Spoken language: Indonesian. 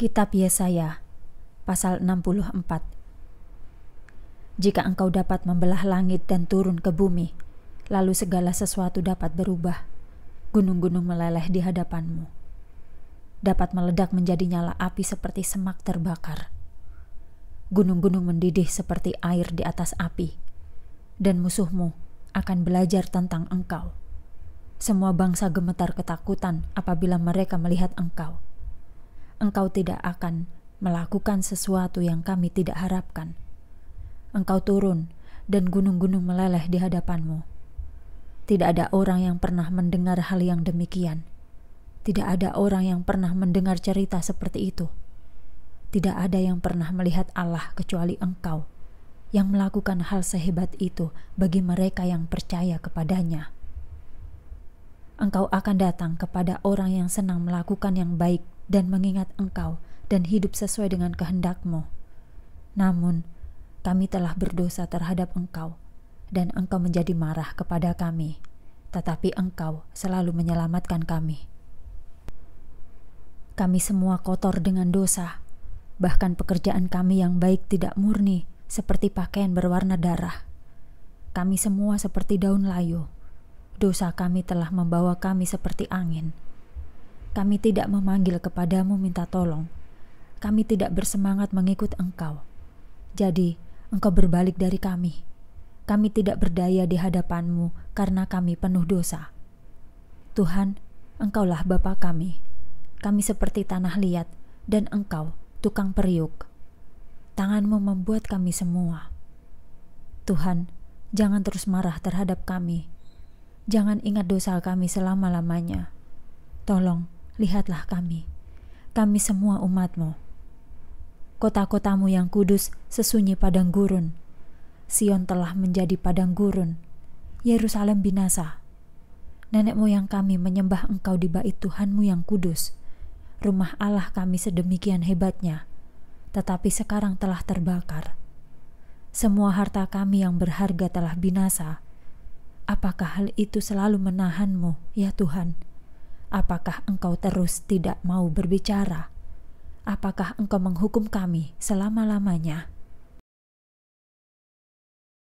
Kitab Yesaya pasal 64 Jika engkau dapat membelah langit dan turun ke bumi, lalu segala sesuatu dapat berubah. Gunung-gunung meleleh di hadapanmu. Dapat meledak menjadi nyala api seperti semak terbakar. Gunung-gunung mendidih seperti air di atas api. Dan musuhmu akan belajar tentang engkau. Semua bangsa gemetar ketakutan apabila mereka melihat engkau engkau tidak akan melakukan sesuatu yang kami tidak harapkan. Engkau turun dan gunung-gunung meleleh di hadapanmu. Tidak ada orang yang pernah mendengar hal yang demikian. Tidak ada orang yang pernah mendengar cerita seperti itu. Tidak ada yang pernah melihat Allah kecuali Engkau yang melakukan hal sehebat itu bagi mereka yang percaya kepadanya engkau akan datang kepada orang yang senang melakukan yang baik dan mengingat engkau dan hidup sesuai dengan kehendakmu. Namun, kami telah berdosa terhadap engkau, dan engkau menjadi marah kepada kami, tetapi engkau selalu menyelamatkan kami. Kami semua kotor dengan dosa, bahkan pekerjaan kami yang baik tidak murni, seperti pakaian berwarna darah. Kami semua seperti daun layu, dosa kami telah membawa kami seperti angin. Kami tidak memanggil kepadamu minta tolong. Kami tidak bersemangat mengikut engkau. Jadi, engkau berbalik dari kami. Kami tidak berdaya di hadapanmu karena kami penuh dosa. Tuhan, engkaulah Bapa kami. Kami seperti tanah liat dan engkau tukang periuk. Tanganmu membuat kami semua. Tuhan, jangan terus marah terhadap kami Jangan ingat dosa kami selama-lamanya. Tolong, lihatlah kami. Kami semua umatmu. Kota-kotamu yang kudus sesunyi padang gurun. Sion telah menjadi padang gurun. Yerusalem binasa. Nenek moyang kami menyembah engkau di bait Tuhanmu yang kudus. Rumah Allah kami sedemikian hebatnya, tetapi sekarang telah terbakar. Semua harta kami yang berharga telah binasa Apakah hal itu selalu menahanmu, ya Tuhan? Apakah Engkau terus tidak mau berbicara? Apakah Engkau menghukum kami selama-lamanya?"